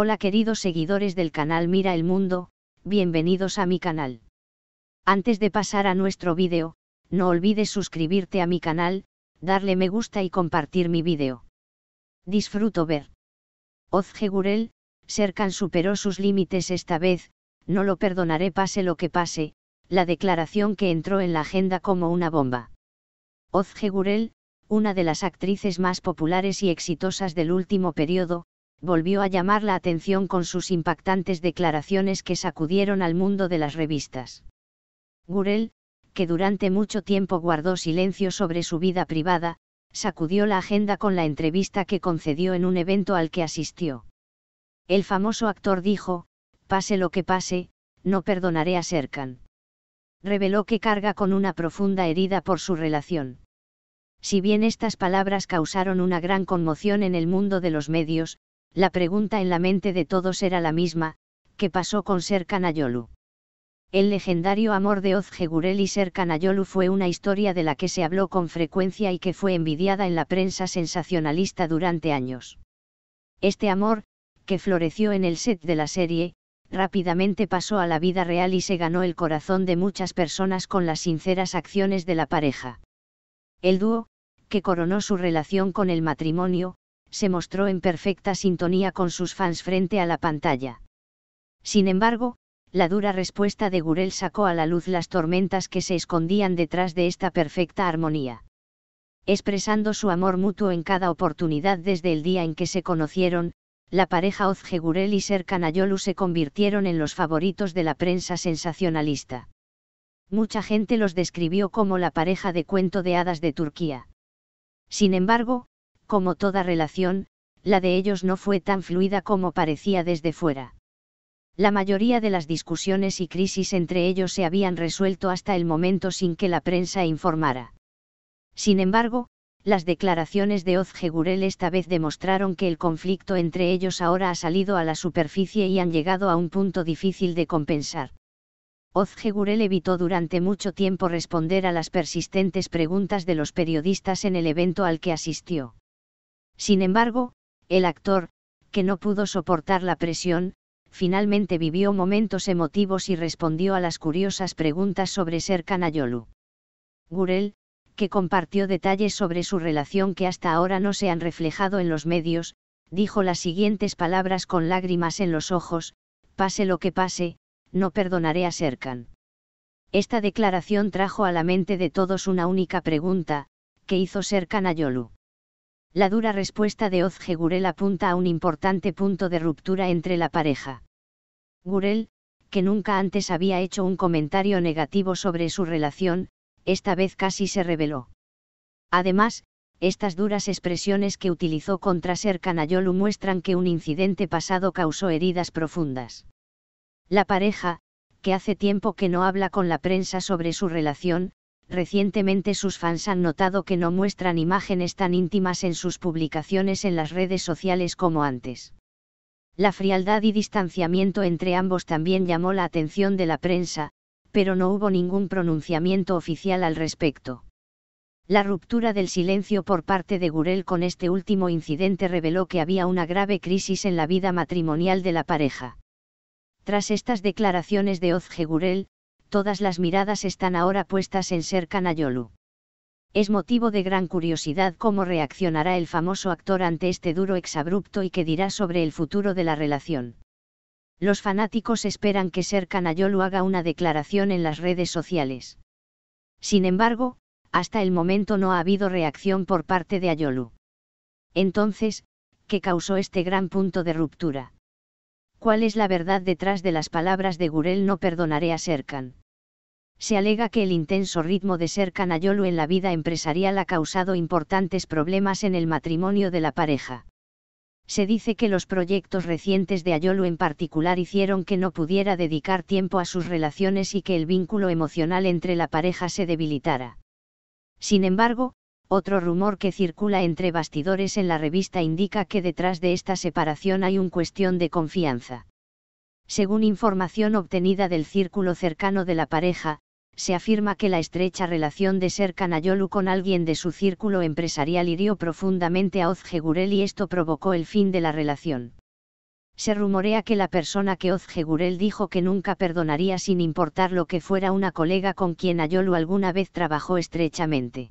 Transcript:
Hola queridos seguidores del canal Mira el Mundo, bienvenidos a mi canal. Antes de pasar a nuestro vídeo, no olvides suscribirte a mi canal, darle me gusta y compartir mi vídeo. Disfruto ver. Ozge Gurel, Serkan superó sus límites esta vez, no lo perdonaré pase lo que pase, la declaración que entró en la agenda como una bomba. Ozge Gurel, una de las actrices más populares y exitosas del último periodo, volvió a llamar la atención con sus impactantes declaraciones que sacudieron al mundo de las revistas. Gurel, que durante mucho tiempo guardó silencio sobre su vida privada, sacudió la agenda con la entrevista que concedió en un evento al que asistió. El famoso actor dijo, pase lo que pase, no perdonaré a Serkan. Reveló que carga con una profunda herida por su relación. Si bien estas palabras causaron una gran conmoción en el mundo de los medios, la pregunta en la mente de todos era la misma, ¿qué pasó con Ser Canayolu? El legendario amor de Ozgegurel y Canayolu fue una historia de la que se habló con frecuencia y que fue envidiada en la prensa sensacionalista durante años. Este amor, que floreció en el set de la serie, rápidamente pasó a la vida real y se ganó el corazón de muchas personas con las sinceras acciones de la pareja. El dúo, que coronó su relación con el matrimonio, se mostró en perfecta sintonía con sus fans frente a la pantalla. Sin embargo, la dura respuesta de Gurel sacó a la luz las tormentas que se escondían detrás de esta perfecta armonía. Expresando su amor mutuo en cada oportunidad desde el día en que se conocieron, la pareja Ozge Gurel y Ser Canayolu se convirtieron en los favoritos de la prensa sensacionalista. Mucha gente los describió como la pareja de cuento de hadas de Turquía. Sin embargo, como toda relación, la de ellos no fue tan fluida como parecía desde fuera. La mayoría de las discusiones y crisis entre ellos se habían resuelto hasta el momento sin que la prensa informara. Sin embargo, las declaraciones de Gurel esta vez demostraron que el conflicto entre ellos ahora ha salido a la superficie y han llegado a un punto difícil de compensar. Gurel evitó durante mucho tiempo responder a las persistentes preguntas de los periodistas en el evento al que asistió. Sin embargo, el actor, que no pudo soportar la presión, finalmente vivió momentos emotivos y respondió a las curiosas preguntas sobre Serkan Ayolu. Gurel, que compartió detalles sobre su relación que hasta ahora no se han reflejado en los medios, dijo las siguientes palabras con lágrimas en los ojos, pase lo que pase, no perdonaré a Serkan. Esta declaración trajo a la mente de todos una única pregunta, ¿qué hizo Serkan Ayolu? La dura respuesta de Ozge Gurel apunta a un importante punto de ruptura entre la pareja. Gurel, que nunca antes había hecho un comentario negativo sobre su relación, esta vez casi se reveló. Además, estas duras expresiones que utilizó contra Ser Canayolu muestran que un incidente pasado causó heridas profundas. La pareja, que hace tiempo que no habla con la prensa sobre su relación, recientemente sus fans han notado que no muestran imágenes tan íntimas en sus publicaciones en las redes sociales como antes. La frialdad y distanciamiento entre ambos también llamó la atención de la prensa, pero no hubo ningún pronunciamiento oficial al respecto. La ruptura del silencio por parte de Gurel con este último incidente reveló que había una grave crisis en la vida matrimonial de la pareja. Tras estas declaraciones de Ozge Gurel, todas las miradas están ahora puestas en Serkan Ayolu. Es motivo de gran curiosidad cómo reaccionará el famoso actor ante este duro exabrupto y qué dirá sobre el futuro de la relación. Los fanáticos esperan que Serkan Ayolu haga una declaración en las redes sociales. Sin embargo, hasta el momento no ha habido reacción por parte de Ayolu. Entonces, ¿qué causó este gran punto de ruptura? ¿Cuál es la verdad detrás de las palabras de Gurel no perdonaré a Serkan? Se alega que el intenso ritmo de Serkan Ayolu en la vida empresarial ha causado importantes problemas en el matrimonio de la pareja. Se dice que los proyectos recientes de Ayolu en particular hicieron que no pudiera dedicar tiempo a sus relaciones y que el vínculo emocional entre la pareja se debilitara. Sin embargo, otro rumor que circula entre bastidores en la revista indica que detrás de esta separación hay un cuestión de confianza. Según información obtenida del círculo cercano de la pareja, se afirma que la estrecha relación de Ser Ayolu con alguien de su círculo empresarial hirió profundamente a Oz y esto provocó el fin de la relación. Se rumorea que la persona que Oz dijo que nunca perdonaría sin importar lo que fuera una colega con quien Ayolu alguna vez trabajó estrechamente.